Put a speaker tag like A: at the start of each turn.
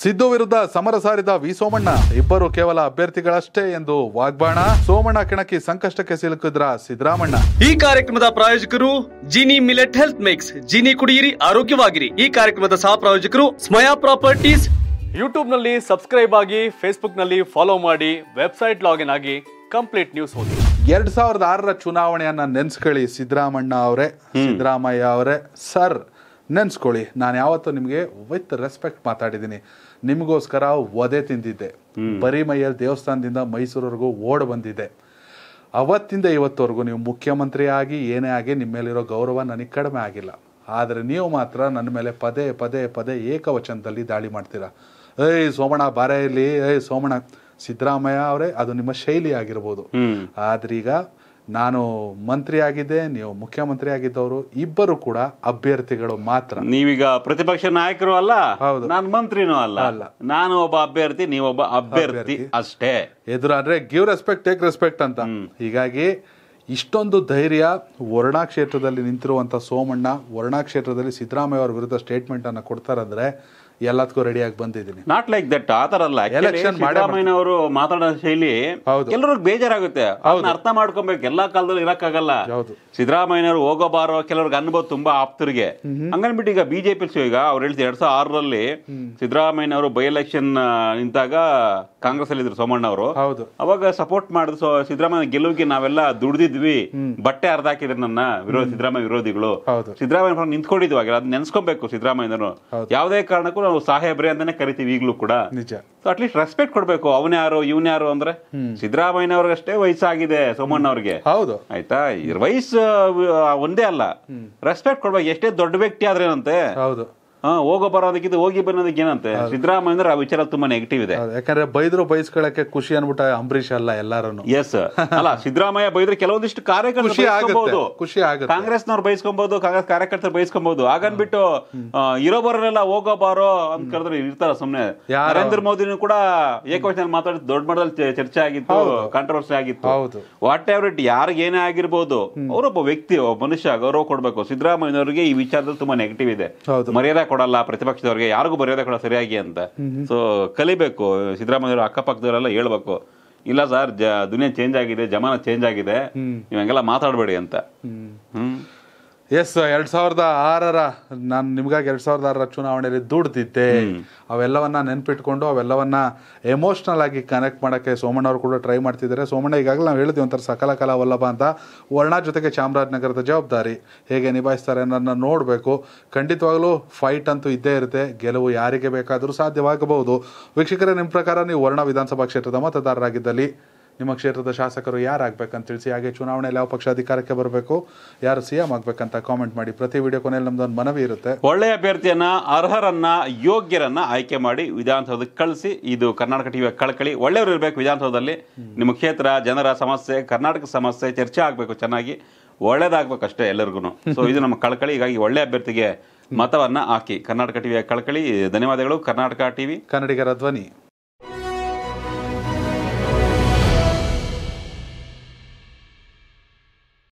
A: ಸಿದ್ದು ವಿರುದ್ಧ ಸಮರ ಸಾರಿದ ವಿ ಸೋಮಣ್ಣ ಇಬ್ಬರು ಕೇವಲ ಅಭ್ಯರ್ಥಿಗಳಷ್ಟೇ ಎಂದು ವಾಗ್ಬಾಣ ಸೋಮಣ್ಣ ಕೆಣಕಿ ಸಂಕಷ್ಟಕ್ಕೆ ಸಿಲುಕಿದ್ರ ಸಿದ್ದರಾಮಣ್ಣ ಈ ಕಾರ್ಯಕ್ರಮದ ಪ್ರಾಯೋಜಕರು Jeeni millet health mix Jeeni ಕುಡಿಯಿರಿ ಆರೋಗ್ಯವಾಗಿರಿ ಈ ಕಾರ್ಯಕ್ರಮದ ಸಹ ಪ್ರಾಯೋಜಕರು ಸ್ಮಯಾ ಪ್ರಾಪರ್ಟೀಸ್ ಯೂಟ್ಯೂಬ್ ನಲ್ಲಿ ಸಬ್ಸ್ಕ್ರೈಬ್ ಆಗಿ ಫೇಸ್ಬುಕ್ ನಲ್ಲಿ ಫಾಲೋ ಮಾಡಿ ವೆಬ್ಸೈಟ್ ಲಾಗಿನ್ ಆಗಿ ಕಂಪ್ಲೀಟ್ ನ್ಯೂಸ್ ಓದಿ ಎರಡ್ ಸಾವಿರದ ಆರರ ಚುನಾವಣೆಯನ್ನ ನೆನ್ಸ್ಕೊಳ್ಳಿ ಸಿದ್ದರಾಮಣ್ಣ ಅವರೇ ಸಿದ್ದರಾಮಯ್ಯ ಅವರೇ ಸರ್ ನೆನ್ಸ್ಕೊಳ್ಳಿ ನಾನು ಯಾವತ್ತೂ ನಿಮಗೆ ವಿತ್ ರೆಸ್ಪೆಕ್ಟ್ ಮಾತಾಡಿದ್ದೀನಿ ನಿಮಗೋಸ್ಕರ ಒದೆ ತಿಂದಿದ್ದೆ ಬರೀ ಮೈಯಲ್ಲಿ ದೇವಸ್ಥಾನದಿಂದ ಮೈಸೂರವರೆಗೂ ಓಡ್ ಬಂದಿದ್ದೆ ಅವತ್ತಿಂದ ಇವತ್ತವರೆಗೂ ನೀವು ಮುಖ್ಯಮಂತ್ರಿ ಆಗಿ ಏನೇ ಆಗಿ ನಿಮ್ಮ ಮೇಲಿರೋ ಗೌರವ ನನಗೆ ಕಡಿಮೆ ಆಗಿಲ್ಲ ಆದರೆ ನೀವು ಮಾತ್ರ ನನ್ನ ಮೇಲೆ ಪದೇ ಪದೇ ಪದೇ ಏಕವಚನದಲ್ಲಿ ದಾಳಿ ಮಾಡ್ತೀರಾ ಏಯ್ ಸೋಮಣ್ಣ ಬಾರೇ ಇಲ್ಲಿ ಏಯ್ ಸೋಮಣ್ಣ ಸಿದ್ದರಾಮಯ್ಯ ಅವರೇ ಅದು ನಿಮ್ಮ ಶೈಲಿ ಆಗಿರ್ಬೋದು ಆದ್ರೀಗ ನಾನು ಮಂತ್ರಿ ಆಗಿದ್ದೆ ನೀವು ಮುಖ್ಯಮಂತ್ರಿ ಆಗಿದ್ದವರು ಇಬ್ಬರು ಕೂಡ ಅಭ್ಯರ್ಥಿಗಳು ಮಾತ್ರ
B: ನೀವೀಗ ಪ್ರತಿಪಕ್ಷ ನಾಯಕರು ಅಲ್ಲ ಹೌದು ನಾನು ಮಂತ್ರಿನೂ ಅಲ್ಲ ಅಲ್ಲ ನಾನು ಒಬ್ಬ ಅಭ್ಯರ್ಥಿ ನೀವೊಬ್ಬ ಅಭ್ಯರ್ಥಿ ಅಷ್ಟೇ
A: ಎದುರಾದ್ರೆ ಗಿವ್ ರೆಸ್ಪೆಕ್ಟ್ ಟೇಕ್ ರೆಸ್ಪೆಕ್ಟ್ ಅಂತ ಹೀಗಾಗಿ ಇಷ್ಟೊಂದು ಧೈರ್ಯ ವರ್ಣಾ ಕ್ಷೇತ್ರದಲ್ಲಿ ನಿಂತಿರುವಂಥ ಸೋಮಣ್ಣ ವರ್ಣಾ ಕ್ಷೇತ್ರದಲ್ಲಿ ಸಿದ್ದರಾಮಯ್ಯ ಅವರ ವಿರುದ್ಧ ಸ್ಟೇಟ್ಮೆಂಟ್ ಅನ್ನ ಕೊಡ್ತಾರಂದ್ರೆ ಎಲ್ಲದಕ್ಕೂ ರೆಡಿಯಾಗಿ ಬಂದಿದ್ದೀನಿ
B: ನಾಟ್ ಲೈಕ್ ದಟ್ ಆ ಥರ ಅಲ್ಲ ಎಲೆಕ್ಷನ್ ಸಿದ್ದರಾಮಯ್ಯ ಮಾತಾಡೋ ಶೈಲಿ ಎಲ್ಲರಿಗೂ ಬೇಜಾರಾಗುತ್ತೆ ಅರ್ಥ ಮಾಡ್ಕೊಬೇಕು ಎಲ್ಲಾ ಕಾಲದಲ್ಲಿ ಇರಕ್ಕಾಗಲ್ಲ ಹೌದು ಹೋಗೋಬಾರೋ ಹೋಗೋ ಬಾರೋ ಕೆಲವ್ರಿಗೆ ಅನ್ಬೋದು ತುಂಬಾ ಆಪ್ತರಿಗೆ ಹಂಗನ್ಬಿಟ್ಟು ಈಗ ಬಿಜೆಪಿ ಈಗ ಅವ್ರು ಹೇಳ್ತಿ ಎರಡ್ ಸಾವಿರ ಆರರಲ್ಲಿ ಸಿದ್ದರಾಮಯ್ಯವರು ಬೈ ಎಲೆಕ್ಷನ್ ನಿಂತಾಗ ಕಾಂಗ್ರೆಸ್ ಅಲ್ಲಿ ಇದ್ರು ಸೋಮಣ್ಣ ಅವರು ಅವಾಗ ಸಪೋರ್ಟ್ ಮಾಡಿದ್ರು ಸಿದ್ದರಾಮಯ್ಯ ಗೆಲುವಿಗೆ ನಾವೆಲ್ಲ ದುಡ್ದಿದ್ವಿ ಬಟ್ಟೆ ಅರ್ಧ ಹಾಕಿದ್ರು ನನ್ನ ವಿರೋಧ ಸಿದ್ದರಾಮಯ್ಯ ವಿರೋಧಿಗಳು ಸಿದ್ದರಾಮಯ್ಯ ನಿಂತ್ಕೊಂಡಿದ್ವಿ ಅದ್ ನೆನ್ಸ್ಕೊಬೇಕು ಸಿದ್ದರಾಮಯ್ಯ ಯಾವುದೇ ಕಾರಣಕ್ಕೂ ನಾವು ಸಾಹೇಬ್ರೆ ಅಂತಾನೆ ಕರಿತೀವಿ ಈಗಲೂ ಕೂಡ ನಿಜ ಸೊ ಅಟ್ಲೀಸ್ಟ್ ರೆಸ್ಪೆಕ್ಟ್ ಕೊಡ್ಬೇಕು ಅವನ ಯಾರು ಇವ್ನ ಯಾರು ಅಂದ್ರೆ ಸಿದ್ದರಾಮಯ್ಯ ಅವ್ರಿಗಷ್ಟೇ ವಯಸ್ಸಾಗಿದೆ ಸೋಮಣ್ಣ ಅವ್ರಿಗೆ ಹೌದು ಆಯ್ತಾ ವಯಸ್ಸು ಒಂದೇ ಅಲ್ಲ ರೆಸ್ಪೆಕ್ಟ್ ಕೊಡ್ಬೇಕು ಎಷ್ಟೇ ದೊಡ್ಡ ವ್ಯಕ್ತಿ ಆದ್ರೇನಂತೆ ಹೌದು ಹೋಗೋ ಬರೋದಕ್ಕಿಂತ ಹೋಗಿ ಬರೋದಕ್ಕೆ ಏನಂತೆ ಸಿದ್ದರಾಮಯ್ಯ ಆ ವಿಚಾರ ತುಂಬಾ
A: ನೆಗೆಟಿವ್ ಇದೆ ಯಾಕಂದ್ರೆ ಬೈದ್ರು ಬೈಸ್ಕೊಳಕ್ಕೆ ಖುಷಿ ಅನ್ಬಿಟ್ಟ ಅಂಬರೀಷ್ ಅಲ್ಲ ಎಲ್ಲಾರು ಎಸ್ ಅಲ್ಲ
B: ಸಿದ್ದರಾಮಯ್ಯ ಬೈದ್ರೆ ಕೆಲವೊಂದಿಷ್ಟು ಕಾರ್ಯಕರ್ತರು ಖುಷಿ ಕಾಂಗ್ರೆಸ್ನವ್ರು ಬೈಸ್ಕೊಬಹುದು ಕಾಂಗ್ರೆಸ್ ಕಾರ್ಯಕರ್ತರು ಬೈಸ್ಕೊಬಹುದು ಹಾಗನ್ಬಿಟ್ಟು ಇರೋ ಹೋಗೋ ಬಾರೋ ಅಂತ ಕರೆದ್ರೆ ಇರ್ತಾರ ಸುಮ್ನೆ ನರೇಂದ್ರ ಮೋದಿನೂ ಕೂಡ ಏಕವಚನ ಮಾತಾಡಿ ದೊಡ್ಡ ಮಟ್ಟದಲ್ಲಿ ಚರ್ಚೆ ಆಗಿತ್ತು ಕಾಂಟ್ರವರ್ಸಿ ಆಗಿತ್ತು ವಾಟ್ ಎವರ್ ಇಟ್ ಏನೇ ಆಗಿರ್ಬೋದು ಅವರೊಬ್ಬ ವ್ಯಕ್ತಿ ಮನುಷ್ಯ ಗೌರವ ಕೊಡ್ಬೇಕು ಸಿದ್ದರಾಮಯ್ಯನವರಿಗೆ ಈ ವಿಚಾರದಲ್ಲಿ ತುಂಬಾ ನೆಗೆಟಿವ್ ಇದೆ ಮರ್ಯಾದೆ ಕೊಡಲ್ಲ ಪ್ರತಿಪಕ್ಷದವ್ರಿಗೆ ಯಾರಿಗೂ ಬರೆಯೋದೇ ಸರಿಯಾಗಿ ಅಂತ ಸೊ ಕಲಿಬೇಕು ಸಿದ್ದರಾಮಯ್ಯ ಅಕ್ಕಪಕ್ಕದವರೆಲ್ಲ ಹೇಳ್ಬೇಕು ಇಲ್ಲ ಸರ್ ದುನಿಯಾ ಚೇಂಜ್ ಆಗಿದೆ ಜಮಾನ ಚೇಂಜ್ ಆಗಿದೆ ನೀವು ಹಂಗೆಲ್ಲ ಮಾತಾಡಬೇಡಿ ಅಂತ ಹ್ಮ್
A: ಎಸ್ ಎರಡು ಸಾವಿರದ ಆರರ ನಾನು ನಿಮ್ಗಾಗಿ ಎರಡು ಸಾವಿರದ ಆರರ ಚುನಾವಣೆಯಲ್ಲಿ ದುಡ್ದಿದ್ದೆ ಅವೆಲ್ಲವನ್ನ ನೆನ್ಪಿಟ್ಕೊಂಡು ಅವೆಲ್ಲವನ್ನ ಎಮೋಷನಲ್ ಆಗಿ ಕನೆಕ್ಟ್ ಮಾಡಕ್ಕೆ ಸೋಮಣ್ಣ ಅವರು ಕೂಡ ಟ್ರೈ ಮಾಡ್ತಿದ್ದಾರೆ ಸೋಮಣ್ಣ ಈಗಾಗಲೇ ನಾವು ಹೇಳಿದ್ವಿ ಒಂಥರ ಸಕಲ ಕಲಾ ವಲ್ಲಭ ಅಂತ ವರ್ಣ ಜೊತೆಗೆ ಚಾಮರಾಜನಗರದ ಜವಾಬ್ದಾರಿ ಹೇಗೆ ನಿಭಾಯಿಸ್ತಾರೆ ಅನ್ನೋದನ್ನ ನೋಡಬೇಕು ಖಂಡಿತವಾಗ್ಲೂ ಫೈಟ್ ಅಂತೂ ಇದ್ದೇ ಇರುತ್ತೆ ಗೆಲುವು ಯಾರಿಗೆ ಬೇಕಾದರೂ ಸಾಧ್ಯವಾಗಬಹುದು ವೀಕ್ಷಕರೇ ನಿಮ್ಮ ಪ್ರಕಾರ ನೀವು ವರ್ಣ ವಿಧಾನಸಭಾ ಕ್ಷೇತ್ರದ ಮತದಾರರಾಗಿದ್ದಲ್ಲಿ ನಿಮ್ಮ ಕ್ಷೇತ್ರದ ಶಾಸಕರು ಯಾರಾಗಬೇಕಂತ ತಿಳಿಸಿ ಹಾಗೆ ಚುನಾವಣೆಯಲ್ಲಿ ಯಾವ ಪಕ್ಷ ಅಧಿಕಾರಕ್ಕೆ ಬರಬೇಕು ಯಾರು ಸಿ ಎಂ ಆಗಬೇಕಂತ ಕಾಮೆಂಟ್ ಮಾಡಿ ಪ್ರತಿ ವಿಡಿಯೋ ಕೊನೆಯಲ್ಲಿ ನಮ್ದು ಒಂದು ಮನವಿ ಇರುತ್ತೆ
B: ಒಳ್ಳೆಯ ಅಭ್ಯರ್ಥಿಯನ್ನ ಅರ್ಹರನ್ನ ಯೋಗ್ಯರನ್ನ ಆಯ್ಕೆ ಮಾಡಿ ವಿಧಾನಸೌಧಕ್ಕೆ ಕಳಿಸಿ ಇದು ಕರ್ನಾಟಕ ಟಿವಿಯ ಕಳಕಳಿ ಒಳ್ಳೆಯವರು ಇರಬೇಕು ವಿಧಾನಸೌಧದಲ್ಲಿ ನಿಮ್ಮ ಕ್ಷೇತ್ರ ಜನರ ಸಮಸ್ಯೆ ಕರ್ನಾಟಕ ಸಮಸ್ಯೆ ಚರ್ಚೆ ಆಗಬೇಕು ಚೆನ್ನಾಗಿ ಅಷ್ಟೇ ಎಲ್ಲರಿಗೂ ಸೊ ಇದು ನಮ್ಮ ಕಳಕಳಿ ಹೀಗಾಗಿ ಒಳ್ಳೆ ಅಭ್ಯರ್ಥಿಗೆ ಮತವನ್ನ ಹಾಕಿ ಕರ್ನಾಟಕ ಟಿವಿಯ ಕಳಕಳಿ ಧನ್ಯವಾದಗಳು ಕರ್ನಾಟಕ ಟಿವಿ
A: ಕನ್ನಡಿಗರ ಧ್ವನಿ